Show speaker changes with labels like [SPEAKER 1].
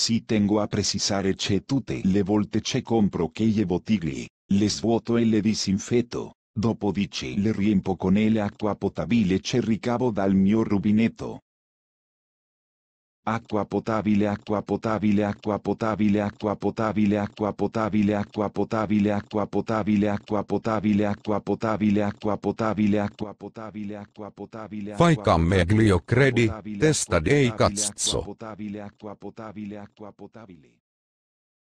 [SPEAKER 1] Si tengo a precisare che tutte le volte che compro che llevo tigli, le svuoto e le disinfeto, disinfetto, dopodiché le riempo con acqua potabile che ricavo dal mio rubinetto. Acqua potabile, acqua potabile, acqua potabile, acqua potabile, acqua potabile, acqua potabile, acqua potabile, acqua potabile, acqua potabile, acqua potabile, acqua potabile, acqua potabile. Faika meglio credi, testa dei katso. Acqua potabile, acqua potabile, acqua potabile.